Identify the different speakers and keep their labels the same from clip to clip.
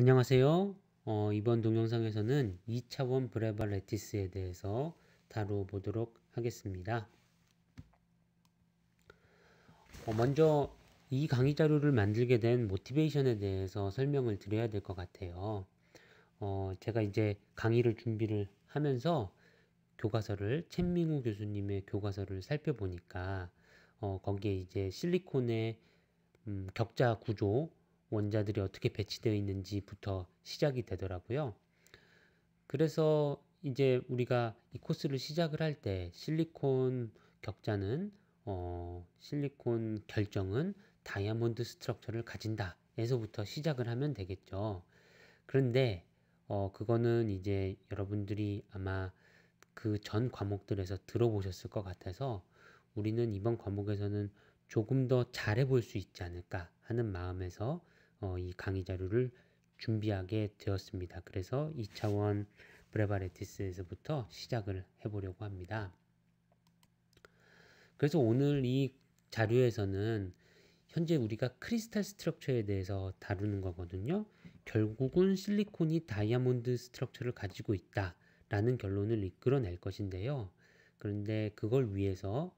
Speaker 1: 안녕하세요. 어, 이번 동영상에서는 2차원 브레바 레티스에 대해서 다루어 보도록 하겠습니다. 어, 먼저 이 강의 자료를 만들게 된 모티베이션에 대해서 설명을 드려야 될 것 같아요. 어, 제가 이제 강의를 준비를 하면서 교과서를 첸밍우 교수님의 교과서를 살펴보니까 어, 거기에 이제 실리콘의 음, 격자 구조 원자들이 어떻게 배치되어 있는지부터 시작이 되더라고요. 그래서 이제 우리가 이 코스를 시작을 할 때 실리콘 격자는 어, 실리콘 결정은 다이아몬드 스트럭처를 가진다 에서부터 시작을 하면 되겠죠. 그런데 어, 그거는 이제 여러분들이 아마 그 전 과목들에서 들어보셨을 것 같아서 우리는 이번 과목에서는 조금 더 잘해 볼 수 있지 않을까 하는 마음에서 어, 이 강의 자료를 준비하게 되었습니다. 그래서 2차원 브레바레티스에서부터 시작을 해보려고 합니다. 그래서 오늘 이 자료에서는 현재 우리가 크리스탈 스트럭처에 대해서 다루는 거거든요. 결국은 실리콘이 다이아몬드 스트럭처를 가지고 있다. 라는 결론을 이끌어낼 것인데요. 그런데 그걸 위해서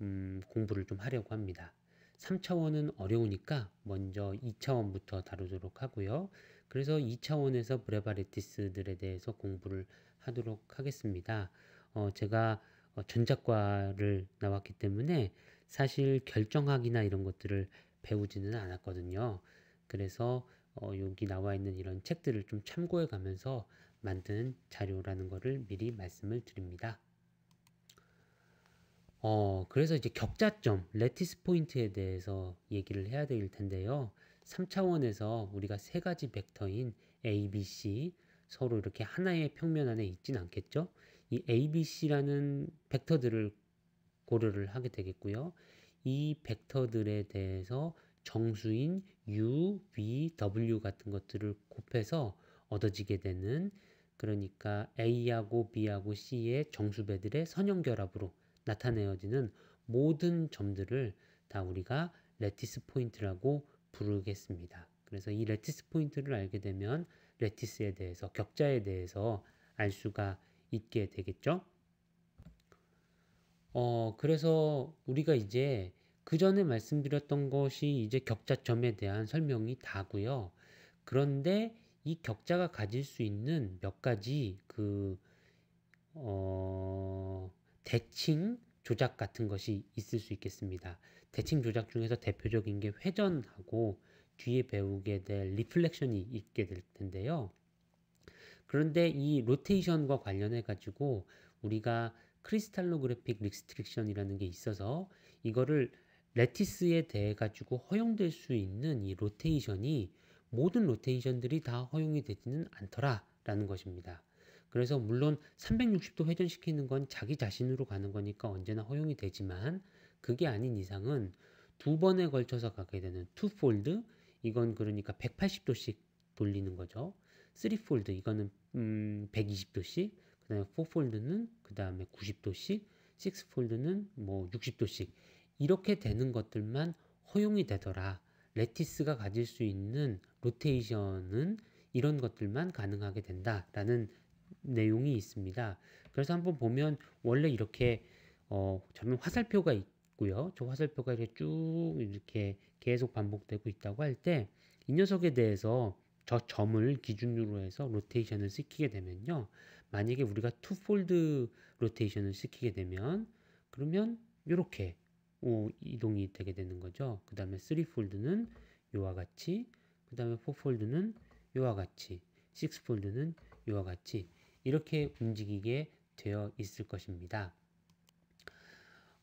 Speaker 1: 음, 공부를 좀 하려고 합니다. 3차원은 어려우니까 먼저 2차원부터 다루도록 하고요. 그래서 2차원에서 브레바레티스들에 대해서 공부를 하도록 하겠습니다. 어, 제가 어, 전작과를 나왔기 때문에 사실 결정학이나 이런 것들을 배우지는 않았거든요. 그래서 어, 여기 나와 있는 이런 책들을 좀 참고해 가면서 만든 자료라는 것을 미리 말씀을 드립니다. 어, 그래서 이제 격자점, 레티스 포인트에 대해서 얘기를 해야 될 텐데요. 3차원에서 우리가 세 가지 벡터인 A, B, C 서로 이렇게 하나의 평면 안에 있진 않겠죠? 이 A, B, C라는 벡터들을 고려를 하게 되겠고요. 이 벡터들에 대해서 정수인 U, V, W 같은 것들을 곱해서 얻어지게 되는 그러니까 A하고 B하고 C의 정수배들의 선형결합으로 나타내어지는 모든 점들을 다 우리가 레티스 포인트라고 부르겠습니다. 그래서 이 레티스 포인트를 알게 되면 레티스에 대해서 격자에 대해서 알 수가 있게 되겠죠. 어, 그래서 우리가 이제 그 전에 말씀드렸던 것이 이제 격자점에 대한 설명이 다고요. 그런데 이 격자가 가질 수 있는 몇 가지 그 어, 대칭 조작 같은 것이 있을 수 있겠습니다. 대칭 조작 중에서 대표적인 게 회전하고 뒤에 배우게 될 리플렉션이 있게 될 텐데요. 그런데 이 로테이션과 관련해 가지고 우리가 크리스탈로그래픽 리스트릭션이라는 게 있어서 이거를 레티스에 대해 가지고 허용될 수 있는 이 로테이션이 모든 로테이션들이 다 허용이 되지는 않더라라는 것입니다. 그래서 물론 360도 회전시키는 건 자기 자신으로 가는 거니까 언제나 허용이 되지만 그게 아닌 이상은 두 번에 걸쳐서 가게 되는 투폴드 이건 그러니까 180도씩 돌리는 거죠. 쓰리폴드 이거는 음 120도씩 그 다음에 포폴드는그 다음에 90도씩 식스폴드는뭐 60도씩 이렇게 되는 것들만 허용이 되더라. 레티스가 가질 수 있는 로테이션은 이런 것들만 가능하게 된다라는 내용이 있습니다. 그래서 한번 보면 원래 이렇게 어, 저는 화살표가 있고요. 저 화살표가 이렇게 쭉 이렇게 계속 반복되고 있다고 할 때 이 녀석에 대해서 저 점을 기준으로 해서 로테이션을 시키게 되면요. 만약에 우리가 투폴드 로테이션을 시키게 되면 그러면 이렇게 오, 이동이 되게 되는 거죠. 그 다음에 쓰리폴드는 이와 같이 그 다음에 포폴드는 이와 같이 식스폴드는 이와 같이 이렇게 움직이게 되어 있을 것입니다.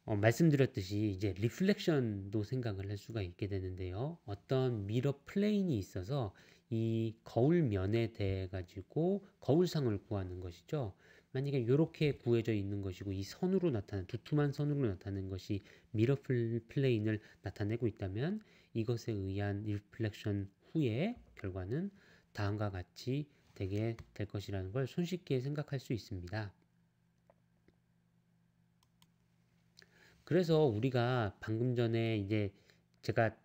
Speaker 1: 어, 말씀드렸듯이 이제 리플렉션도 생각을 할 수가 있게 되는데요. 어떤 미러 플레인이 있어서 이 거울 면에 대해 가지고 거울상을 구하는 것이죠. 만약에 이렇게 구해져 있는 것이고 이 선으로 나타난 두툼한 선으로 나타낸 것이 미러 플레인을 나타내고 있다면 이것에 의한 리플렉션 후의 결과는 다음과 같이 되게 될 것이라는 걸 손쉽게 생각할 수 있습니다. 그래서 우리가 방금 전에 이제 제가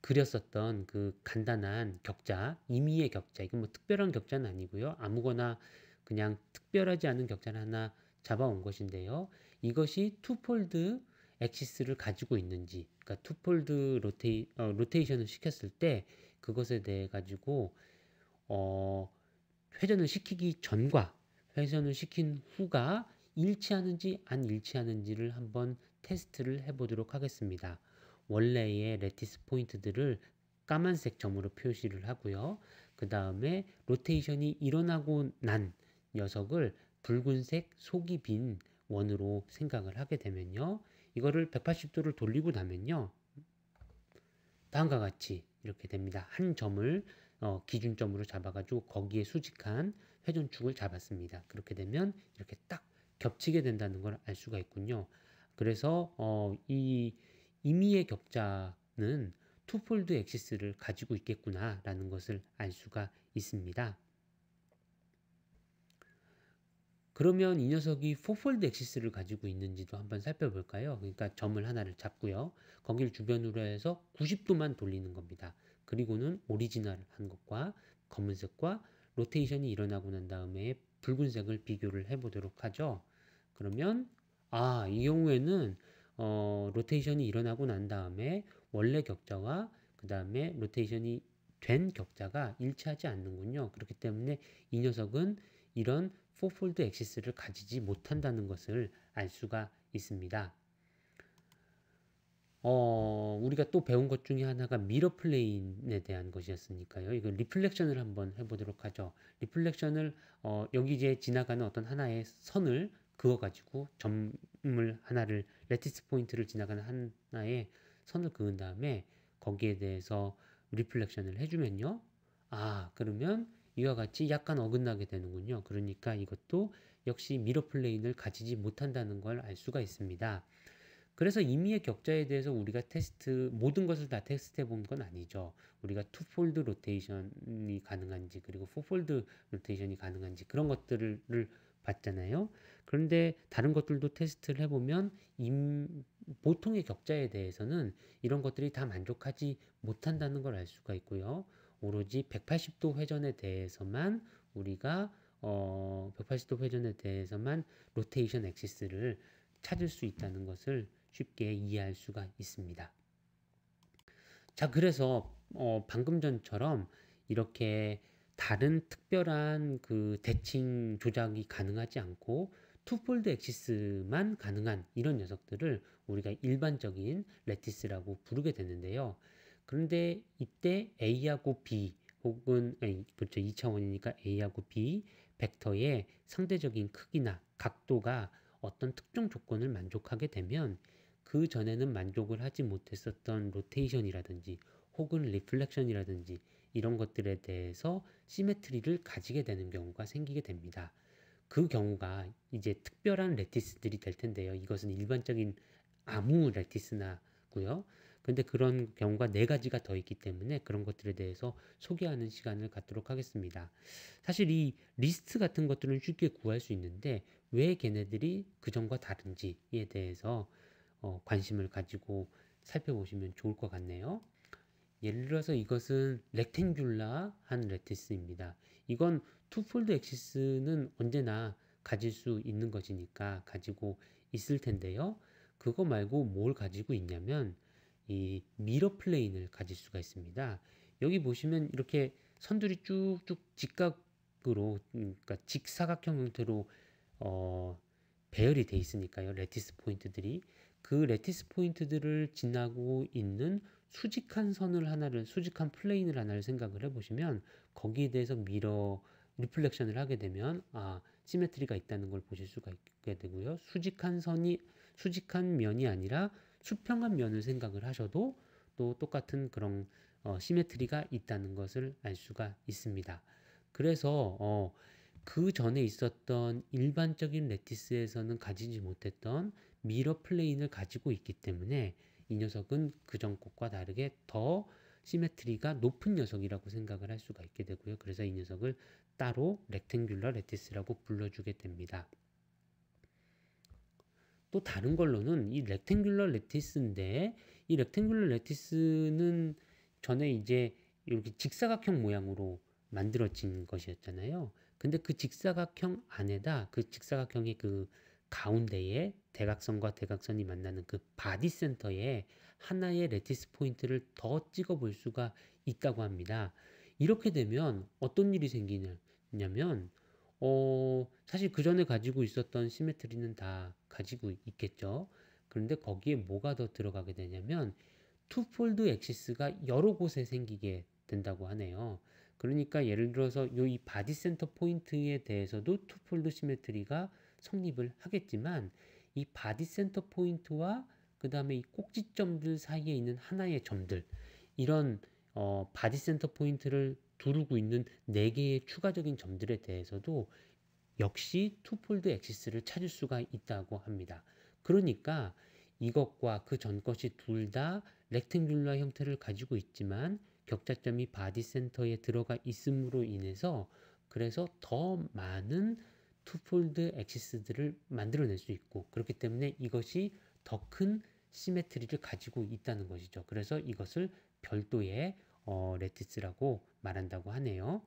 Speaker 1: 그렸었던 그 간단한 격자, 임의의 격자, 이건 뭐 특별한 격자는 아니고요. 아무거나 그냥 특별하지 않은 격자를 하나 잡아온 것인데요. 이것이 투폴드 엑시스를 가지고 있는지, 그러니까 투폴드 로테이, 어, 로테이션을 시켰을 때 그것에 대해 가지고 어, 회전을 시키기 전과 회전을 시킨 후가 일치하는지 안 일치하는지를 한번 테스트를 해보도록 하겠습니다. 원래의 레티스 포인트들을 까만색 점으로 표시를 하고요. 그 다음에 로테이션이 일어나고 난 녀석을 붉은색 속이 빈 원으로 생각을 하게 되면요. 이거를 180도를 돌리고 나면요. 다음과 같이 이렇게 됩니다. 한 점을 어, 기준점으로 잡아가지고 거기에 수직한 회전축을 잡았습니다. 그렇게 되면 이렇게 딱 겹치게 된다는 걸 알 수가 있군요. 그래서 어, 이 임의의 격자는 투폴드 엑시스를 가지고 있겠구나라는 것을 알 수가 있습니다. 그러면 이 녀석이 포폴드 엑시스를 가지고 있는지도 한번 살펴볼까요? 그러니까 점을 하나를 잡고요. 거길 주변으로 해서 90도만 돌리는 겁니다. 그리고는 오리지널 한 것과 검은색과 로테이션이 일어나고 난 다음에 붉은색을 비교를 해보도록 하죠. 그러면 아, 이 경우에는 어, 로테이션이 일어나고 난 다음에 원래 격자와 그 다음에 로테이션이 된 격자가 일치하지 않는군요. 그렇기 때문에 이 녀석은 이런 포폴드 액시스를 가지지 못한다는 것을 알 수가 있습니다. 어, 우리가 또 배운 것 중에 하나가 미러 플레인에 대한 것이었으니까요. 이거 리플렉션을 한번 해보도록 하죠. 리플렉션을 어, 여기 이제 지나가는 어떤 하나의 선을 그어가지고 점을 하나를 레티스 포인트를 지나가는 하나의 선을 그은 다음에 거기에 대해서 리플렉션을 해주면요. 아 그러면 이와 같이 약간 어긋나게 되는군요. 그러니까 이것도 역시 미러 플레인을 가지지 못한다는 걸 알 수가 있습니다. 그래서 임의의 격자에 대해서 우리가 테스트 모든 것을 다 테스트해 본 건 아니죠. 우리가 투폴드 로테이션이 가능한지 그리고 포폴드 로테이션이 가능한지 그런 것들을 봤잖아요. 그런데 다른 것들도 테스트를 해보면 임, 보통의 격자에 대해서는 이런 것들이 다 만족하지 못한다는 걸 알 수가 있고요. 오로지 180도 회전에 대해서만 우리가 어, 180도 회전에 대해서만 로테이션 엑시스를 찾을 수 있다는 것을 쉽게 이해할 수가 있습니다. 자, 그래서 어, 방금 전처럼 이렇게 다른 특별한 그 대칭 조작이 가능하지 않고 투폴드 엑시스만 가능한 이런 녀석들을 우리가 일반적인 레티스라고 부르게 되는데요. 그런데 이때 A하고 B 혹은 그렇죠. 2차원이니까 A하고 B 벡터의 상대적인 크기나 각도가 어떤 특정 조건을 만족하게 되면 그 전에는 만족을 하지 못했었던 로테이션이라든지 혹은 리플렉션이라든지 이런 것들에 대해서 시메트리를 가지게 되는 경우가 생기게 됩니다. 그 경우가 이제 특별한 레티스들이 될 텐데요. 이것은 일반적인 아무 레티스나고요. 근데 그런 경우가 네 가지가 더 있기 때문에 그런 것들에 대해서 소개하는 시간을 갖도록 하겠습니다. 사실 이 리스트 같은 것들은 쉽게 구할 수 있는데 왜 걔네들이 그전과 다른지에 대해서 어, 관심을 가지고 살펴보시면 좋을 것 같네요. 예를 들어서 이것은 렉탱귤라한 레티스입니다. 이건 투폴드 엑시스는 언제나 가질 수 있는 것이니까 가지고 있을 텐데요. 그거 말고 뭘 가지고 있냐면 이 미러 플레인을 가질 수가 있습니다. 여기 보시면 이렇게 선들이 쭉쭉 직각으로 그러니까 직사각형 형태로 어, 배열이 돼 있으니까요. 레티스 포인트들이 그 레티스 포인트들을 지나고 있는 수직한 선을 하나를 수직한 플레인을 하나를 생각을 해보시면 거기에 대해서 미러 리플렉션을 하게 되면 아 시메트리가 있다는 걸 보실 수가 있게 되고요. 수직한 선이 수직한 면이 아니라 수평한 면을 생각을 하셔도 또 똑같은 그런 어, 시메트리가 있다는 것을 알 수가 있습니다. 그래서 어, 그 전에 있었던 일반적인 레티스에서는 가지지 못했던 미러 플레인을 가지고 있기 때문에 이 녀석은 그 전 것과 다르게 더 시메트리가 높은 녀석이라고 생각을 할 수가 있게 되고요. 그래서 이 녀석을 따로 렉탱귤러 레티스라고 불러주게 됩니다. 또 다른 걸로는 이 렉탱귤러 레티스인데 이 렉탱귤러 레티스는 전에 이제 이렇게 직사각형 모양으로 만들어진 것이었잖아요. 근데 그 직사각형 안에다 그 직사각형의 그 가운데에 대각선과 대각선이 만나는 그 바디 센터에 하나의 레티스 포인트를 더 찍어 볼 수가 있다고 합니다. 이렇게 되면 어떤 일이 생기냐면 어, 사실 그 전에 가지고 있었던 시메트리는 다 가지고 있겠죠. 그런데 거기에 뭐가 더 들어가게 되냐면 투폴드 엑시스가 여러 곳에 생기게 된다고 하네요. 그러니까 예를 들어서 요 이 바디 센터 포인트에 대해서도 투폴드 시메트리가 성립을 하겠지만 이 바디 센터 포인트와 그 다음에 이 꼭지점들 사이에 있는 하나의 점들 이런 어, 바디 센터 포인트를 두르고 있는 네개의 추가적인 점들에 대해서도 역시 투폴드 액시스를 찾을 수가 있다고 합니다. 그러니까 이것과 그 전 것이 둘 다 렉탱귤러 형태를 가지고 있지만 격자점이 바디 센터에 들어가 있음으로 인해서 그래서 더 많은 투폴드 액시스들을 만들어낼 수 있고 그렇기 때문에 이것이 더 큰 시메트리를 가지고 있다는 것이죠. 그래서 이것을 별도의 어, 레티스라고 말한다고 하네요.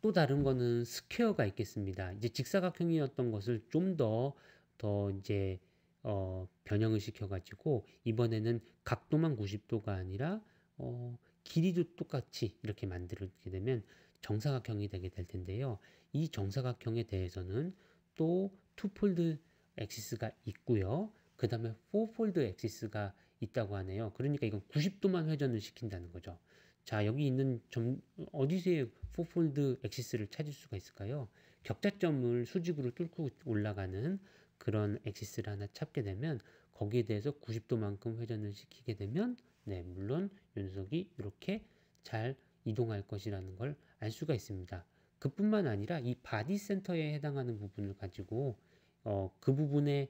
Speaker 1: 또 다른 거는 스퀘어가 있겠습니다. 이제 직사각형이었던 것을 좀 더더 더 이제 어, 변형을 시켜가지고 이번에는 각도만 90도가 아니라 어, 길이도 똑같이 이렇게 만들게 되면 정사각형이 되게 될 텐데요. 이 정사각형에 대해서는 또 투폴드 엑시스가 있고요. 그 다음에 포폴드 엑시스가 있다고 하네요. 그러니까 이건 90도만 회전을 시킨다는 거죠. 자 여기 있는 점 어디서 의 포폴드 엑시스를 찾을 수가 있을까요? 격자점을 수직으로 뚫고 올라가는 그런 엑시스를 하나 찾게 되면 거기에 대해서 90도만큼 회전을 시키게 되면 네 물론 연속이 이렇게 잘 이동할 것이라는 걸 알 수가 있습니다. 그뿐만 아니라 이 바디 센터에 해당하는 부분을 가지고 어, 그 부분에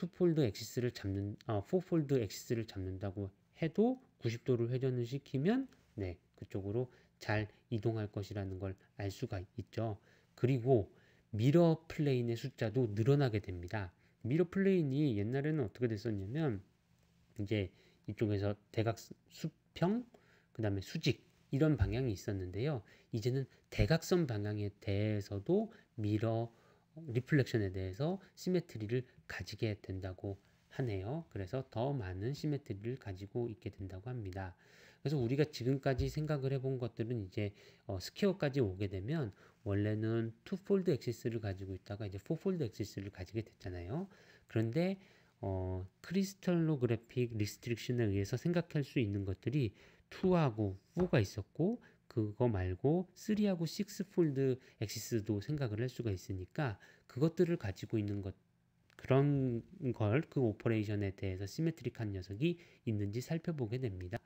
Speaker 1: 투폴드 엑시스를 잡는 아 포폴드 엑시스를 잡는다고 해도 90도를 회전을 시키면 네 그쪽으로 잘 이동할 것이라는 걸 알 수가 있죠. 그리고 미러 플레인의 숫자도 늘어나게 됩니다. 미러 플레인이 옛날에는 어떻게 됐었냐면 이제 이쪽에서 대각 수평 그 다음에 수직 이런 방향이 있었는데요. 이제는 대각선 방향에 대해서도 미러 리플렉션에 대해서 시메트리를 가지게 된다고 하네요. 그래서 더 많은 시메트리를 가지고 있게 된다고 합니다. 그래서 우리가 지금까지 생각을 해본 것들은 이제 어, 스퀘어까지 오게 되면 원래는 투폴드 액시스를 가지고 있다가 이제 포폴드 액시스를 가지게 됐잖아요. 그런데 어, 크리스탈로그래픽 리스트릭션에 의해서 생각할 수 있는 것들이 2하고 4가 있었고 그거 말고 3하고 6폴드 엑시스도 생각을 할 수가 있으니까 그것들을 가지고 있는 것 그런 걸 그 오퍼레이션에 대해서 시메트릭한 녀석이 있는지 살펴보게 됩니다.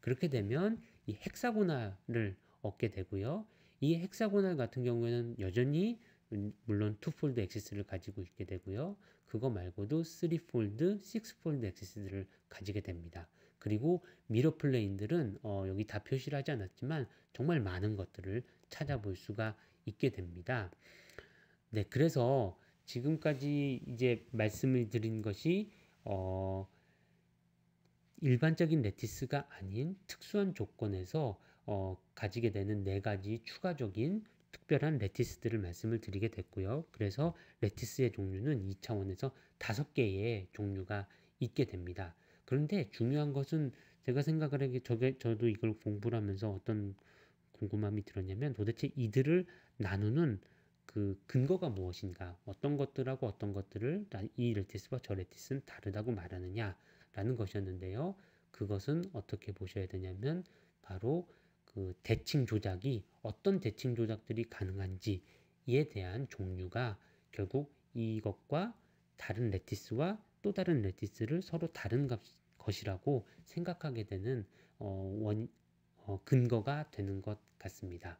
Speaker 1: 그렇게 되면 이 헥사고날을 얻게 되고요. 이 헥사고날 같은 경우에는 여전히 음, 물론 2폴드 엑시스를 가지고 있게 되고요. 그거 말고도 3폴드, 6폴드 엑시스를 가지게 됩니다. 그리고 미러플레인들은 어, 여기 다 표시를 하지 않았지만 정말 많은 것들을 찾아볼 수가 있게 됩니다. 네, 그래서 지금까지 이제 말씀을 드린 것이 어, 일반적인 레티스가 아닌 특수한 조건에서 어, 가지게 되는 네 가지 추가적인 특별한 레티스들을 말씀을 드리게 됐고요. 그래서 레티스의 종류는 2차원에서 다섯 개의 종류가 있게 됩니다. 그런데 중요한 것은 제가 생각을 하기 저게 저도 이걸 공부를 하면서 어떤 궁금함이 들었냐면 도대체 이들을 나누는 그 근거가 무엇인가 어떤 것들하고 어떤 것들을 이 레티스와 저 레티스는 다르다고 말하느냐라는 것이었는데요 그것은 어떻게 보셔야 되냐면 바로 그 대칭 조작이 어떤 대칭 조작들이 가능한지에 대한 종류가 결국 이것과 다른 레티스와 또 다른 레티스를 서로 다른 값, 것이라고 생각하게 되는 어, 원, 어, 근거가 되는 것 같습니다.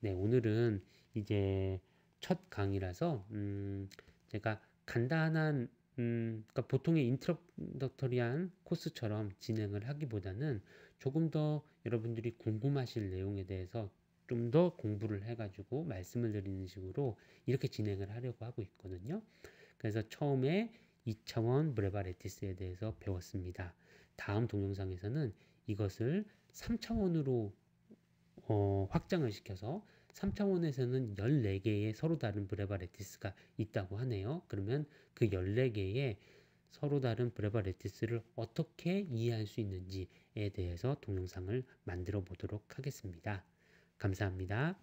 Speaker 1: 네, 오늘은 이제 첫 강의라서 음, 제가 간단한 음, 그러니까 보통의 인트로덕터리한 코스처럼 진행을 하기보다는 조금 더 여러분들이 궁금하실 내용에 대해서 좀 더 공부를 해가지고 말씀을 드리는 식으로 이렇게 진행을 하려고 하고 있거든요. 그래서 처음에 2차원 브레바레티스에 대해서 배웠습니다. 다음 동영상에서는 이것을 3차원으로 어, 확장을 시켜서 3차원에서는 14개의 서로 다른 브레바레티스가 있다고 하네요. 그러면 그 14개의 서로 다른 브레바레티스를 어떻게 이해할 수 있는지에 대해서 동영상을 만들어 보도록 하겠습니다. 감사합니다.